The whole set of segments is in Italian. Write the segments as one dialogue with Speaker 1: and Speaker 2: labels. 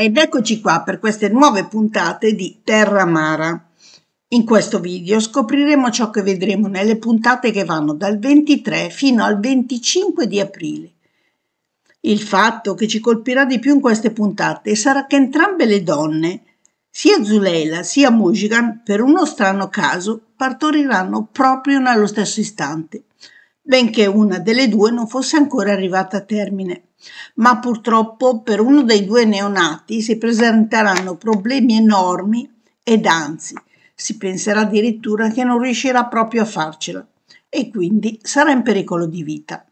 Speaker 1: Ed eccoci qua per queste nuove puntate di Terra Amara. In questo video scopriremo ciò che vedremo nelle puntate che vanno dal 23 fino al 25 di aprile. Il fatto che ci colpirà di più in queste puntate sarà che entrambe le donne, sia Zuleila sia Mujigan, per uno strano caso, partoriranno proprio nello stesso istante, benché una delle due non fosse ancora arrivata a termine ma purtroppo per uno dei due neonati si presenteranno problemi enormi ed anzi si penserà addirittura che non riuscirà proprio a farcela e quindi sarà in pericolo di vita.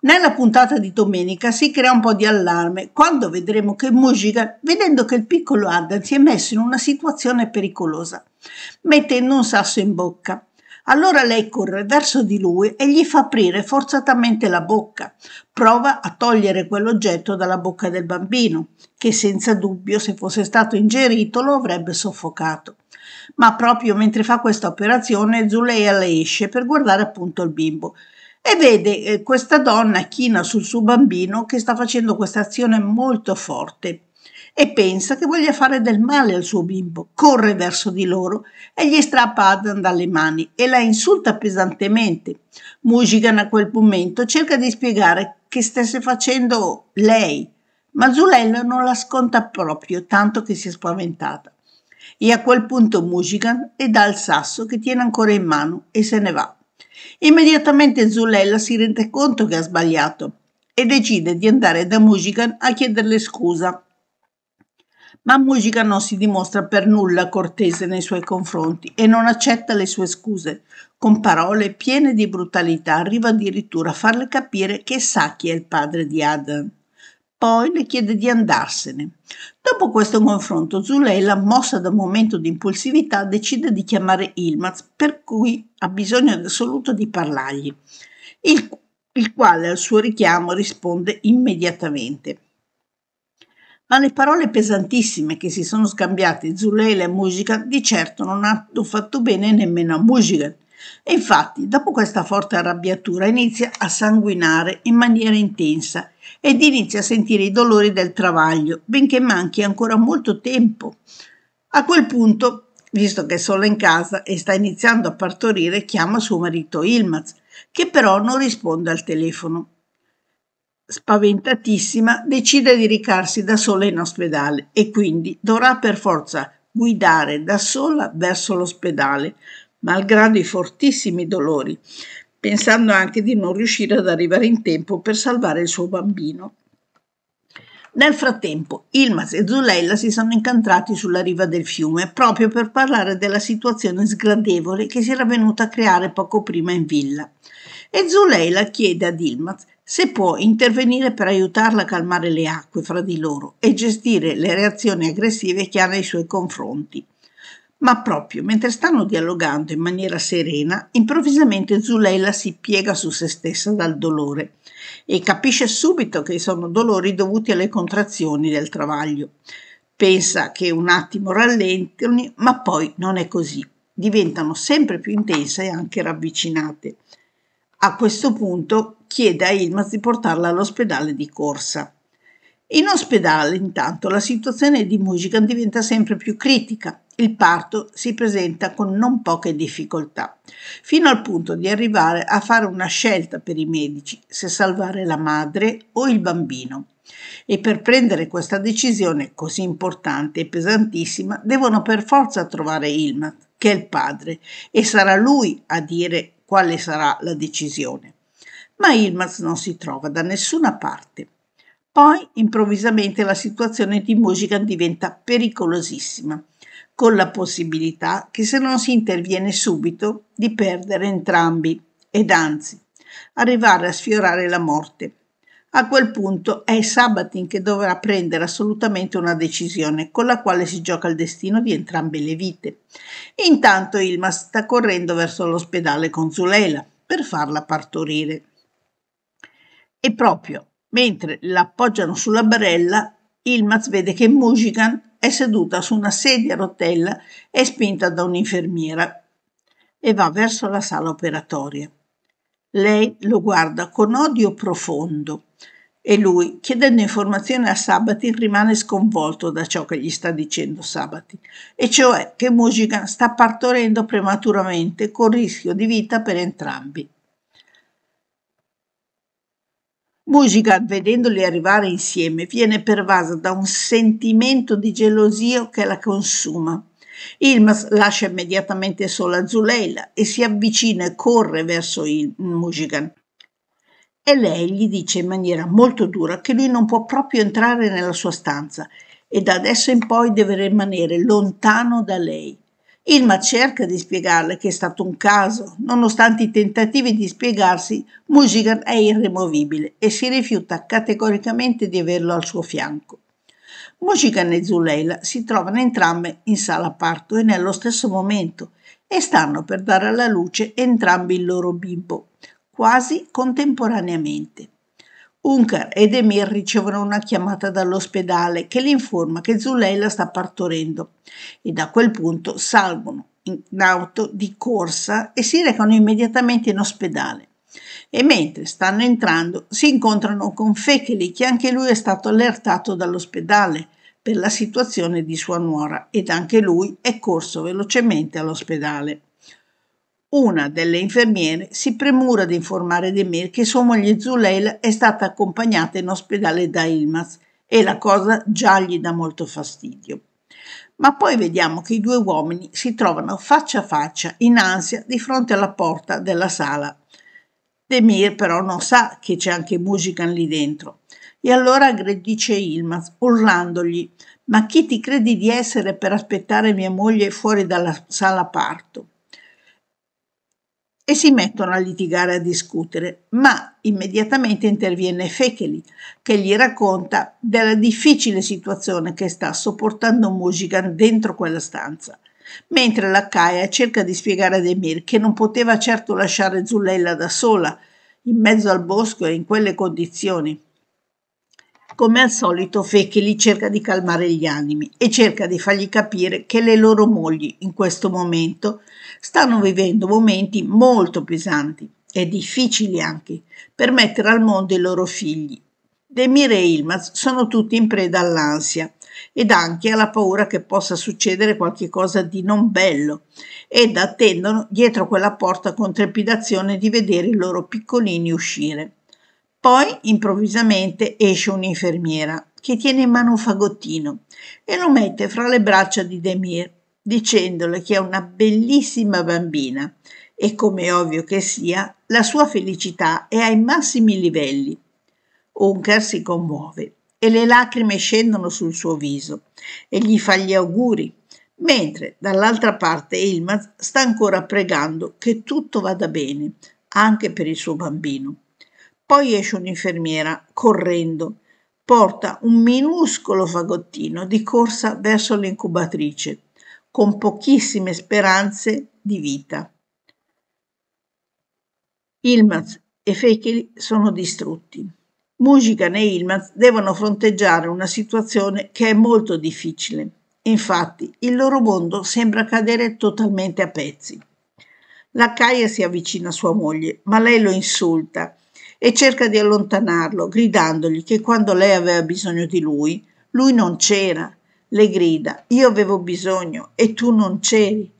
Speaker 1: Nella puntata di domenica si crea un po' di allarme quando vedremo che Mujica, vedendo che il piccolo Adam si è messo in una situazione pericolosa, mettendo un sasso in bocca allora lei corre verso di lui e gli fa aprire forzatamente la bocca. Prova a togliere quell'oggetto dalla bocca del bambino, che senza dubbio se fosse stato ingerito lo avrebbe soffocato. Ma proprio mentre fa questa operazione Zuleia le esce per guardare appunto il bimbo e vede eh, questa donna china sul suo bambino che sta facendo questa azione molto forte e pensa che voglia fare del male al suo bimbo, corre verso di loro e gli strappa Adam dalle mani e la insulta pesantemente. Mujigan a quel momento cerca di spiegare che stesse facendo lei, ma Zulella non la sconta proprio, tanto che si è spaventata. E a quel punto Mujigan le dà il sasso che tiene ancora in mano e se ne va. Immediatamente Zulella si rende conto che ha sbagliato e decide di andare da Mujigan a chiederle scusa ma Mujica non si dimostra per nulla cortese nei suoi confronti e non accetta le sue scuse. Con parole piene di brutalità arriva addirittura a farle capire che sa chi è il padre di Adam. Poi le chiede di andarsene. Dopo questo confronto, Zuleila, mossa da un momento di impulsività, decide di chiamare Ilmaz, per cui ha bisogno assoluto di parlargli, il, il quale al suo richiamo risponde immediatamente ma le parole pesantissime che si sono scambiate Zuleila e Mujigan di certo non hanno fatto bene nemmeno a Mujigan. E infatti, dopo questa forte arrabbiatura, inizia a sanguinare in maniera intensa ed inizia a sentire i dolori del travaglio, benché manchi ancora molto tempo. A quel punto, visto che è sola in casa e sta iniziando a partorire, chiama suo marito Ilmaz, che però non risponde al telefono spaventatissima, decide di recarsi da sola in ospedale e quindi dovrà per forza guidare da sola verso l'ospedale, malgrado i fortissimi dolori, pensando anche di non riuscire ad arrivare in tempo per salvare il suo bambino. Nel frattempo, Ilmas e Zuleilla si sono incontrati sulla riva del fiume proprio per parlare della situazione sgradevole che si era venuta a creare poco prima in villa e Zuleila chiede ad Ilmaz se può intervenire per aiutarla a calmare le acque fra di loro e gestire le reazioni aggressive che ha nei suoi confronti. Ma proprio mentre stanno dialogando in maniera serena, improvvisamente Zuleila si piega su se stessa dal dolore e capisce subito che sono dolori dovuti alle contrazioni del travaglio. Pensa che un attimo rallentino, ma poi non è così. Diventano sempre più intense e anche ravvicinate. A questo punto chiede a Ilmaz di portarla all'ospedale di corsa. In ospedale, intanto, la situazione di Mujigan diventa sempre più critica. Il parto si presenta con non poche difficoltà, fino al punto di arrivare a fare una scelta per i medici se salvare la madre o il bambino. E per prendere questa decisione così importante e pesantissima devono per forza trovare Ilmat, che è il padre, e sarà lui a dire quale sarà la decisione. Ma Ilmaz non si trova da nessuna parte. Poi improvvisamente la situazione di Musican diventa pericolosissima, con la possibilità che se non si interviene subito di perdere entrambi, ed anzi, arrivare a sfiorare la morte, a quel punto è Sabatin che dovrà prendere assolutamente una decisione con la quale si gioca il destino di entrambe le vite. Intanto Ilma sta correndo verso l'ospedale con Zuleila per farla partorire. E proprio mentre l'appoggiano sulla barella, Ilmaz vede che Mujigan è seduta su una sedia a rotella e spinta da un'infermiera e va verso la sala operatoria. Lei lo guarda con odio profondo e lui, chiedendo informazioni a Sabati, rimane sconvolto da ciò che gli sta dicendo Sabati, e cioè che Mujigan sta partorendo prematuramente con rischio di vita per entrambi. Mujigan, vedendoli arrivare insieme, viene pervasa da un sentimento di gelosia che la consuma Ilmas lascia immediatamente sola Zuleila e si avvicina e corre verso il Mujigan. E lei gli dice in maniera molto dura che lui non può proprio entrare nella sua stanza e da adesso in poi deve rimanere lontano da lei. Ilma cerca di spiegarle che è stato un caso. Nonostante i tentativi di spiegarsi, Musigan è irremovibile e si rifiuta categoricamente di averlo al suo fianco. Mochican e Zuleila si trovano entrambe in sala parto e nello stesso momento e stanno per dare alla luce entrambi il loro bimbo, quasi contemporaneamente. Unkar ed Emir ricevono una chiamata dall'ospedale che li informa che Zuleila sta partorendo e da quel punto salgono in auto di corsa e si recano immediatamente in ospedale e mentre stanno entrando si incontrano con Fekeli che anche lui è stato allertato dall'ospedale per la situazione di sua nuora ed anche lui è corso velocemente all'ospedale. Una delle infermiere si premura di informare Demir che sua moglie Zuleil è stata accompagnata in ospedale da Ilmaz e la cosa già gli dà molto fastidio. Ma poi vediamo che i due uomini si trovano faccia a faccia in ansia di fronte alla porta della sala Demir però non sa che c'è anche Musican lì dentro. E allora aggredisce Ilmaz, urlandogli «Ma chi ti credi di essere per aspettare mia moglie fuori dalla sala parto?» e si mettono a litigare, e a discutere, ma immediatamente interviene Fekeli che gli racconta della difficile situazione che sta sopportando Musigan dentro quella stanza mentre la Caia cerca di spiegare ad Demir che non poteva certo lasciare Zulella da sola, in mezzo al bosco e in quelle condizioni. Come al solito Fekeli cerca di calmare gli animi e cerca di fargli capire che le loro mogli in questo momento stanno vivendo momenti molto pesanti e difficili anche per mettere al mondo i loro figli. Demir e Ilmaz sono tutti in preda all'ansia ed anche alla paura che possa succedere qualcosa di non bello ed attendono dietro quella porta con trepidazione di vedere i loro piccolini uscire. Poi improvvisamente esce un'infermiera che tiene in mano un fagottino e lo mette fra le braccia di Demir dicendole che è una bellissima bambina e come ovvio che sia, la sua felicità è ai massimi livelli. Unkar si commuove e le lacrime scendono sul suo viso e gli fa gli auguri, mentre dall'altra parte Ilmaz sta ancora pregando che tutto vada bene, anche per il suo bambino. Poi esce un'infermiera correndo, porta un minuscolo fagottino di corsa verso l'incubatrice, con pochissime speranze di vita. Ilmaz e Fekeli sono distrutti. Musica e Yilmaz devono fronteggiare una situazione che è molto difficile. Infatti, il loro mondo sembra cadere totalmente a pezzi. La Caia si avvicina a sua moglie, ma lei lo insulta e cerca di allontanarlo, gridandogli che quando lei aveva bisogno di lui, lui non c'era. Le grida, io avevo bisogno e tu non c'eri.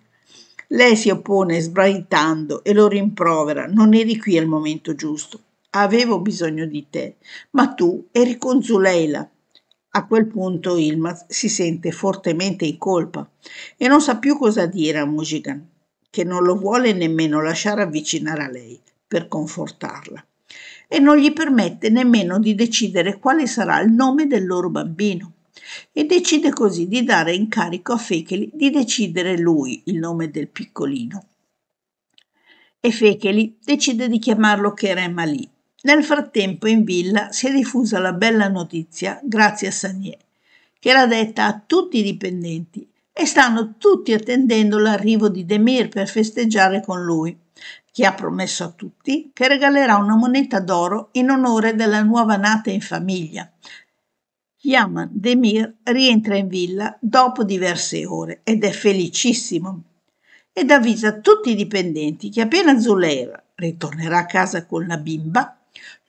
Speaker 1: Lei si oppone sbraitando e lo rimprovera, non eri qui al momento giusto avevo bisogno di te, ma tu eri con Zuleila. A quel punto Ilmaz si sente fortemente in colpa e non sa più cosa dire a Mujigan, che non lo vuole nemmeno lasciare avvicinare a lei per confortarla e non gli permette nemmeno di decidere quale sarà il nome del loro bambino e decide così di dare incarico a Fecheli di decidere lui il nome del piccolino. E Fecheli decide di chiamarlo Kerem Ali nel frattempo in villa si è diffusa la bella notizia, grazie a Sanier, che era detta a tutti i dipendenti e stanno tutti attendendo l'arrivo di Demir per festeggiare con lui, che ha promesso a tutti che regalerà una moneta d'oro in onore della nuova nata in famiglia. Yaman Demir rientra in villa dopo diverse ore ed è felicissimo ed avvisa tutti i dipendenti che appena Zuleira ritornerà a casa con la bimba,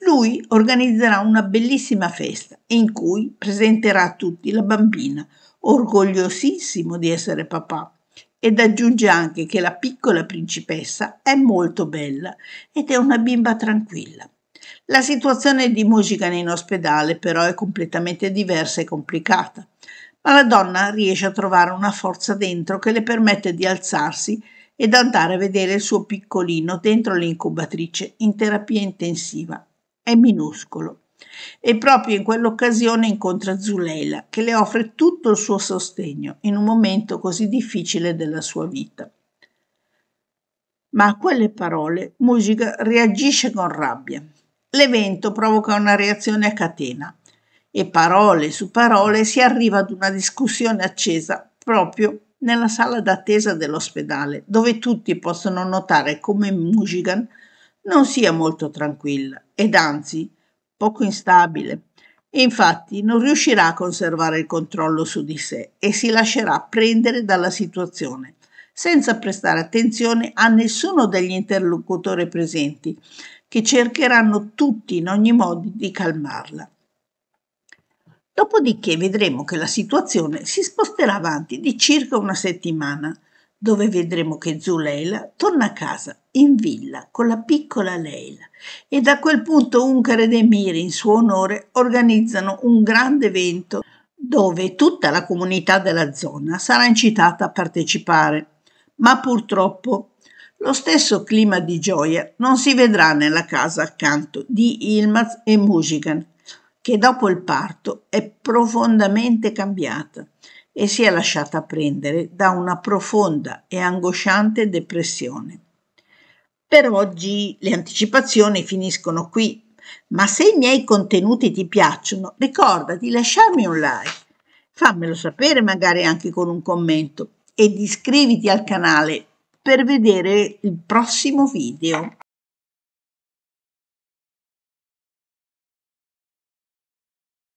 Speaker 1: lui organizzerà una bellissima festa in cui presenterà a tutti la bambina, orgogliosissimo di essere papà, ed aggiunge anche che la piccola principessa è molto bella ed è una bimba tranquilla. La situazione di Mojigan in ospedale però è completamente diversa e complicata, ma la donna riesce a trovare una forza dentro che le permette di alzarsi ed andare a vedere il suo piccolino dentro l'incubatrice in terapia intensiva è minuscolo. E proprio in quell'occasione incontra Zuleila, che le offre tutto il suo sostegno in un momento così difficile della sua vita. Ma a quelle parole Musica reagisce con rabbia. L'evento provoca una reazione a catena e parole su parole si arriva ad una discussione accesa proprio nella sala d'attesa dell'ospedale, dove tutti possono notare come Mujigan non sia molto tranquilla ed anzi poco instabile. Infatti non riuscirà a conservare il controllo su di sé e si lascerà prendere dalla situazione, senza prestare attenzione a nessuno degli interlocutori presenti, che cercheranno tutti in ogni modo di calmarla. Dopodiché vedremo che la situazione si sposterà avanti di circa una settimana, dove vedremo che Zuleila torna a casa in villa con la piccola Leila e da quel punto Uncar ed Emir in suo onore organizzano un grande evento dove tutta la comunità della zona sarà incitata a partecipare. Ma purtroppo lo stesso clima di gioia non si vedrà nella casa accanto di Ilmaz e Musigan, che dopo il parto è profondamente cambiata e si è lasciata prendere da una profonda e angosciante depressione. Per oggi le anticipazioni finiscono qui, ma se i miei contenuti ti piacciono, ricorda di lasciarmi un like, fammelo sapere magari anche con un commento ed iscriviti al canale per vedere il prossimo video.